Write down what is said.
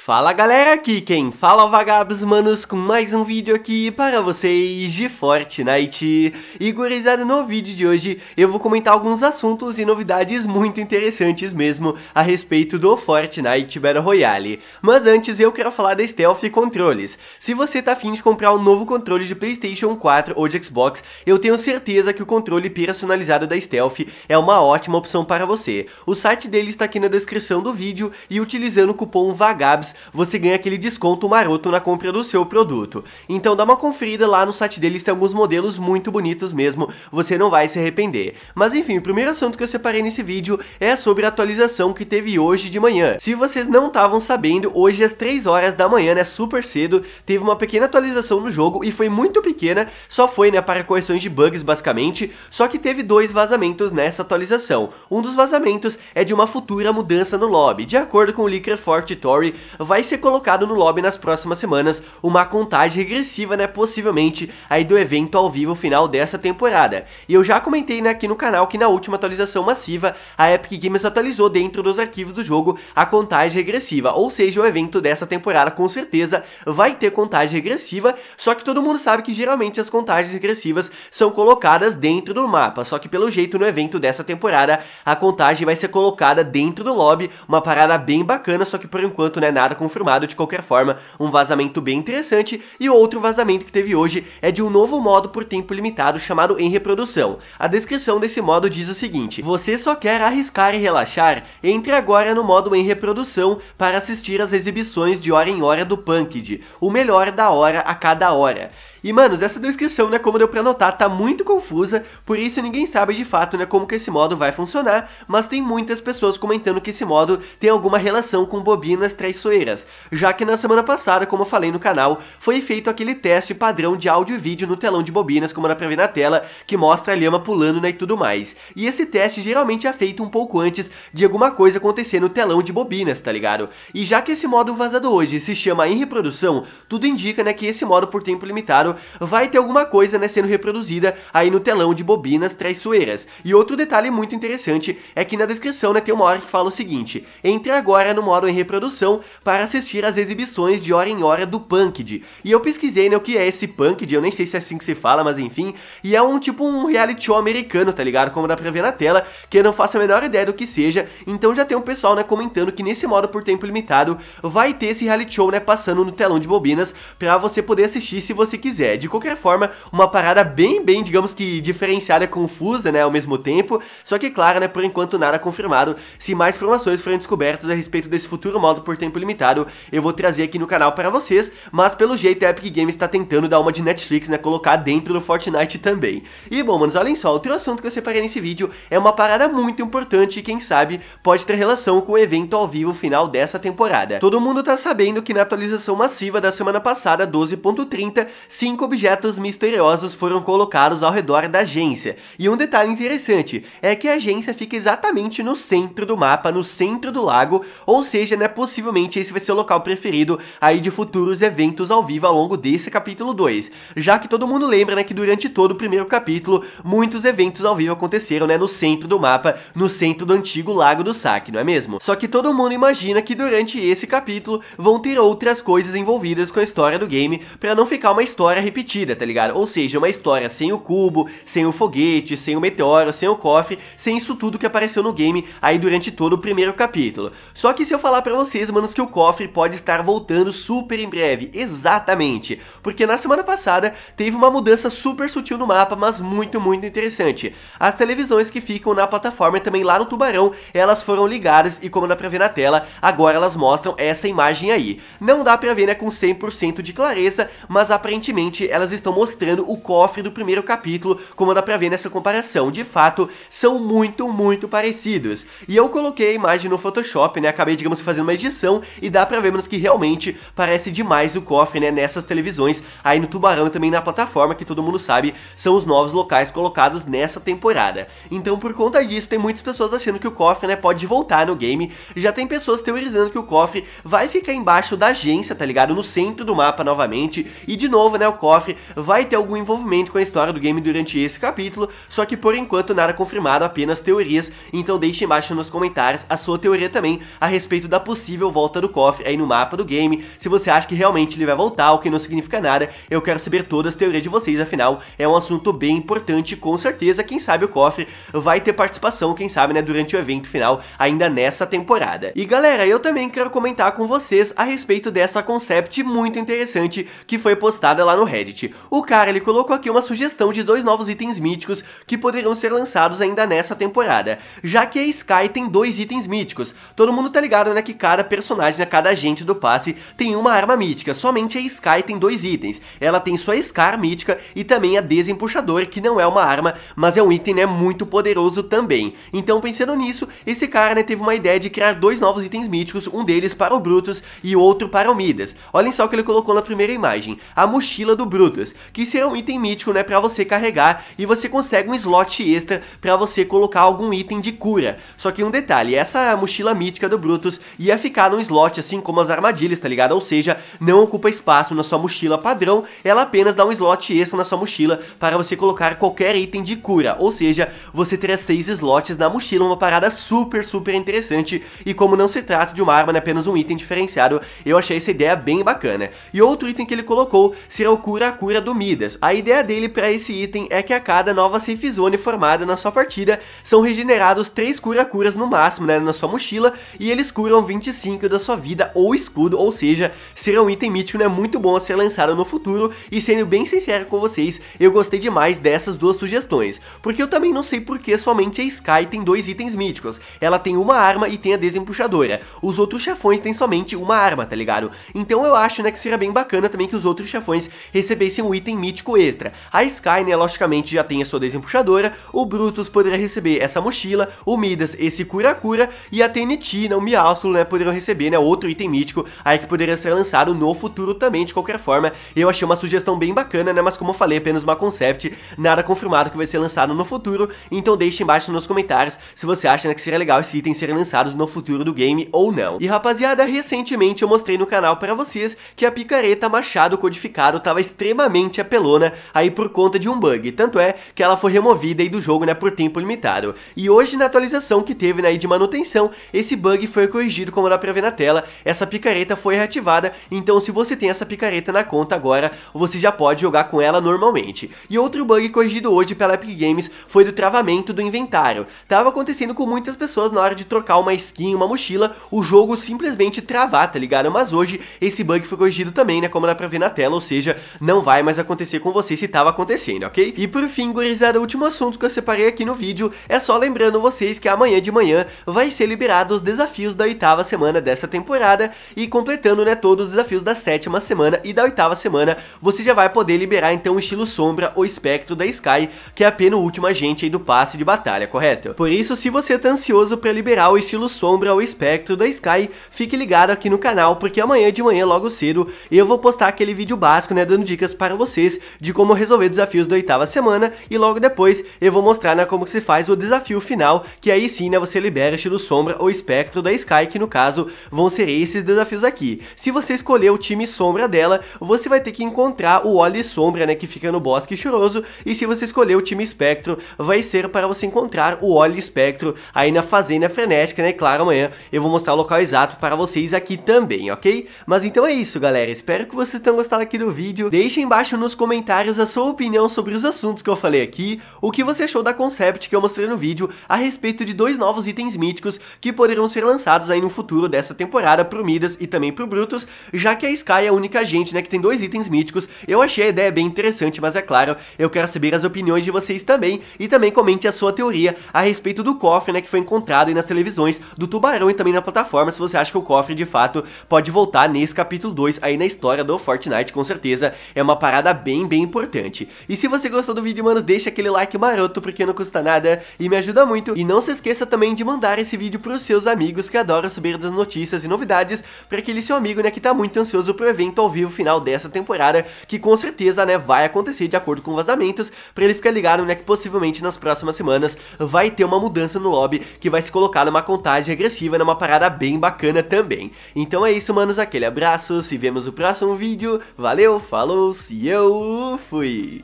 Fala galera, aqui quem fala é vagabos manos com mais um vídeo aqui para vocês de Fortnite. E gurizada, no vídeo de hoje eu vou comentar alguns assuntos e novidades muito interessantes mesmo a respeito do Fortnite Battle Royale. Mas antes eu quero falar da Stealth e controles. Se você tá afim de comprar um novo controle de Playstation 4 ou de Xbox, eu tenho certeza que o controle personalizado da Stealth é uma ótima opção para você. O site dele está aqui na descrição do vídeo e utilizando o cupom VAGABS você ganha aquele desconto maroto na compra do seu produto. Então dá uma conferida lá no site deles, tem alguns modelos muito bonitos mesmo, você não vai se arrepender. Mas enfim, o primeiro assunto que eu separei nesse vídeo é sobre a atualização que teve hoje de manhã. Se vocês não estavam sabendo, hoje às 3 horas da manhã, né, super cedo, teve uma pequena atualização no jogo e foi muito pequena, só foi, né, para correções de bugs basicamente, só que teve dois vazamentos nessa atualização. Um dos vazamentos é de uma futura mudança no lobby. De acordo com o Licker Forte Tory, vai ser colocado no lobby nas próximas semanas uma contagem regressiva, né, possivelmente aí do evento ao vivo final dessa temporada. E eu já comentei né, aqui no canal que na última atualização massiva, a Epic Games atualizou dentro dos arquivos do jogo a contagem regressiva, ou seja, o evento dessa temporada com certeza vai ter contagem regressiva, só que todo mundo sabe que geralmente as contagens regressivas são colocadas dentro do mapa, só que pelo jeito no evento dessa temporada a contagem vai ser colocada dentro do lobby, uma parada bem bacana, só que por enquanto né, nada confirmado, de qualquer forma, um vazamento bem interessante, e outro vazamento que teve hoje é de um novo modo por tempo limitado chamado Em Reprodução. A descrição desse modo diz o seguinte, você só quer arriscar e relaxar? Entre agora no modo Em Reprodução para assistir às exibições de hora em hora do Punked, o melhor da hora a cada hora. E, manos, essa descrição, né, como deu pra notar, tá muito confusa, por isso ninguém sabe de fato, né, como que esse modo vai funcionar, mas tem muitas pessoas comentando que esse modo tem alguma relação com bobinas traiçoeiras, já que na semana passada, como eu falei no canal, foi feito aquele teste padrão de áudio e vídeo no telão de bobinas, como dá pra ver na tela, que mostra a lhama pulando, né, e tudo mais. E esse teste geralmente é feito um pouco antes de alguma coisa acontecer no telão de bobinas, tá ligado? E já que esse modo vazado hoje se chama em reprodução, tudo indica, né, que esse modo por tempo limitado vai ter alguma coisa né, sendo reproduzida aí no telão de bobinas traiçoeiras. E outro detalhe muito interessante é que na descrição né, tem uma hora que fala o seguinte: entre agora no modo em reprodução para assistir as exibições de hora em hora do Punked. E eu pesquisei né, o que é esse Punked, eu nem sei se é assim que se fala, mas enfim, e é um tipo um reality show americano, tá ligado? Como dá pra ver na tela, que eu não faço a menor ideia do que seja, então já tem um pessoal né, comentando que nesse modo por tempo limitado vai ter esse reality show né, passando no telão de bobinas pra você poder assistir se você quiser é, de qualquer forma, uma parada bem, bem, digamos que diferenciada, confusa, né, ao mesmo tempo. Só que, claro, né, por enquanto nada confirmado. Se mais informações forem descobertas a respeito desse futuro modo por tempo limitado, eu vou trazer aqui no canal para vocês. Mas pelo jeito, a Epic Games está tentando dar uma de Netflix, né, colocar dentro do Fortnite também. E bom, manos, olhem só, outro assunto que eu separei nesse vídeo é uma parada muito importante e quem sabe pode ter relação com o evento ao vivo final dessa temporada. Todo mundo tá sabendo que na atualização massiva da semana passada, 12.30, cinco objetos misteriosos foram colocados ao redor da agência. E um detalhe interessante é que a agência fica exatamente no centro do mapa, no centro do lago, ou seja, né, possivelmente esse vai ser o local preferido aí de futuros eventos ao vivo ao longo desse capítulo 2. Já que todo mundo lembra, né, que durante todo o primeiro capítulo, muitos eventos ao vivo aconteceram, né, no centro do mapa, no centro do antigo Lago do Saque, não é mesmo? Só que todo mundo imagina que durante esse capítulo vão ter outras coisas envolvidas com a história do game, para não ficar uma história história repetida, tá ligado? Ou seja, uma história sem o cubo, sem o foguete, sem o meteoro, sem o cofre, sem isso tudo que apareceu no game aí durante todo o primeiro capítulo. Só que se eu falar pra vocês, manos, que o cofre pode estar voltando super em breve, exatamente. Porque na semana passada teve uma mudança super sutil no mapa, mas muito, muito interessante. As televisões que ficam na plataforma e também lá no tubarão, elas foram ligadas e como dá pra ver na tela, agora elas mostram essa imagem aí. Não dá pra ver, né, com 100% de clareza, mas aparentemente elas estão mostrando o cofre do primeiro capítulo, como dá pra ver nessa comparação. De fato, são muito, muito parecidos. E eu coloquei a imagem no Photoshop, né? Acabei, digamos, fazendo uma edição e dá pra ver, menos que realmente parece demais o cofre, né? Nessas televisões, aí no Tubarão e também na plataforma, que todo mundo sabe, são os novos locais colocados nessa temporada. Então, por conta disso, tem muitas pessoas achando que o cofre, né, pode voltar no game. Já tem pessoas teorizando que o cofre vai ficar embaixo da agência, tá ligado? No centro do mapa novamente. E de novo, né, o cofre vai ter algum envolvimento com a história do game durante esse capítulo, só que por enquanto nada confirmado, apenas teorias, então deixe embaixo nos comentários a sua teoria também a respeito da possível volta do cofre aí no mapa do game, se você acha que realmente ele vai voltar ou que não significa nada, eu quero saber todas as teorias de vocês, afinal é um assunto bem importante, com certeza, quem sabe o cofre vai ter participação, quem sabe, né, durante o evento final, ainda nessa temporada. E galera, eu também quero comentar com vocês a respeito dessa concept muito interessante que foi postada lá no Reddit. O cara, ele colocou aqui uma sugestão de dois novos itens míticos que poderão ser lançados ainda nessa temporada, já que a Sky tem dois itens míticos. Todo mundo tá ligado, né, que cada personagem, né, cada agente do passe tem uma arma mítica, somente a Sky tem dois itens. Ela tem sua Scar mítica e também a Desempuxador, que não é uma arma, mas é um item, né, muito poderoso também. Então, pensando nisso, esse cara, né, teve uma ideia de criar dois novos itens míticos, um deles para o Brutus e outro para o Midas. Olhem só o que ele colocou na primeira imagem, a mochila do Brutus, que será é um item mítico, né, pra você carregar e você consegue um slot extra pra você colocar algum item de cura. Só que um detalhe, essa mochila mítica do Brutus ia ficar num slot assim como as armadilhas, tá ligado? Ou seja, não ocupa espaço na sua mochila padrão, ela apenas dá um slot extra na sua mochila para você colocar qualquer item de cura, ou seja, você terá seis slots na mochila, uma parada super, super interessante, e como não se trata de uma arma, né, apenas um item diferenciado, eu achei essa ideia bem bacana. E outro item que ele colocou será o cura a cura do Midas. A ideia dele para esse item é que a cada nova safe zone formada na sua partida, são regenerados 3 cura-curas no máximo né, na sua mochila, e eles curam 25 da sua vida ou escudo, ou seja, será um item mítico né, muito bom a ser lançado no futuro, e sendo bem sincero com vocês, eu gostei demais dessas duas sugestões, porque eu também não sei porque somente a Sky tem dois itens míticos, ela tem uma arma e tem a desempuxadora, os outros chefões têm somente uma arma, tá ligado? Então eu acho né, que seria bem bacana também que os outros chefões recebessem um item mítico extra. A Skyne, né, logicamente, já tem a sua desempuxadora, o Brutus poderá receber essa mochila, o Midas esse cura-cura, e a TNT, né, o Miausulo, né, poderão receber né, outro item mítico aí que poderia ser lançado no futuro também, de qualquer forma. Eu achei uma sugestão bem bacana, né, mas como eu falei, apenas uma concept, nada confirmado que vai ser lançado no futuro, então deixe embaixo nos comentários se você acha né, que seria legal esses itens serem lançados no futuro do game ou não. E rapaziada, recentemente eu mostrei no canal para vocês que a picareta Machado Codificado estava estava extremamente apelona aí por conta de um bug, tanto é que ela foi removida aí do jogo né, por tempo limitado. E hoje na atualização que teve né, de manutenção, esse bug foi corrigido como dá pra ver na tela, essa picareta foi reativada, então se você tem essa picareta na conta agora, você já pode jogar com ela normalmente. E outro bug corrigido hoje pela Epic Games foi do travamento do inventário. Tava acontecendo com muitas pessoas na hora de trocar uma skin, uma mochila, o jogo simplesmente travar, tá ligado? Mas hoje esse bug foi corrigido também, né, como dá pra ver na tela, ou seja, não vai mais acontecer com você se tava acontecendo, ok? E por fim, gurizada, o último assunto que eu separei aqui no vídeo é só lembrando vocês que amanhã de manhã vai ser liberado os desafios da oitava semana dessa temporada e completando, né, todos os desafios da sétima semana e da oitava semana, você já vai poder liberar então o estilo sombra ou espectro da Sky, que é a penúltima agente aí do passe de batalha, correto? Por isso, se você tá ansioso para liberar o estilo sombra ou espectro da Sky, fique ligado aqui no canal, porque amanhã de manhã, logo cedo, eu vou postar aquele vídeo básico, né, dando dando dicas para vocês de como resolver desafios da oitava semana e logo depois eu vou mostrar né, como que se faz o desafio final, que aí sim né, você libera o estilo sombra ou espectro da Sky, que no caso vão ser esses desafios aqui. Se você escolher o time sombra dela, você vai ter que encontrar o óleo sombra né, que fica no bosque churoso e se você escolher o time espectro, vai ser para você encontrar o óleo espectro aí na fazenda frenética, né, claro, amanhã eu vou mostrar o local exato para vocês aqui também, ok? Mas então é isso, galera, espero que vocês tenham gostado aqui do vídeo, deixe embaixo nos comentários a sua opinião sobre os assuntos que eu falei aqui, o que você achou da concept que eu mostrei no vídeo a respeito de dois novos itens míticos que poderão ser lançados aí no futuro dessa temporada pro Midas e também pro Brutus, já que a Sky é a única gente, né, que tem dois itens míticos. Eu achei a ideia bem interessante, mas é claro, eu quero saber as opiniões de vocês também e também comente a sua teoria a respeito do cofre, né, que foi encontrado aí nas televisões do Tubarão e também na plataforma, se você acha que o cofre de fato pode voltar nesse capítulo 2 aí na história do Fortnite, com certeza é uma parada bem, bem importante. E se você gostou do vídeo, manos, deixa aquele like maroto, porque não custa nada e me ajuda muito. E não se esqueça também de mandar esse vídeo pros seus amigos que adoram saber das notícias e novidades, para aquele seu amigo, né, que tá muito ansioso pro evento ao vivo final dessa temporada, que com certeza, né, vai acontecer de acordo com vazamentos, para ele ficar ligado, né, que possivelmente nas próximas semanas vai ter uma mudança no lobby, que vai se colocar numa contagem regressiva, numa parada bem bacana também. Então é isso, manos, aquele abraço, se vemos no próximo vídeo, valeu, falou! falou-se, eu fui!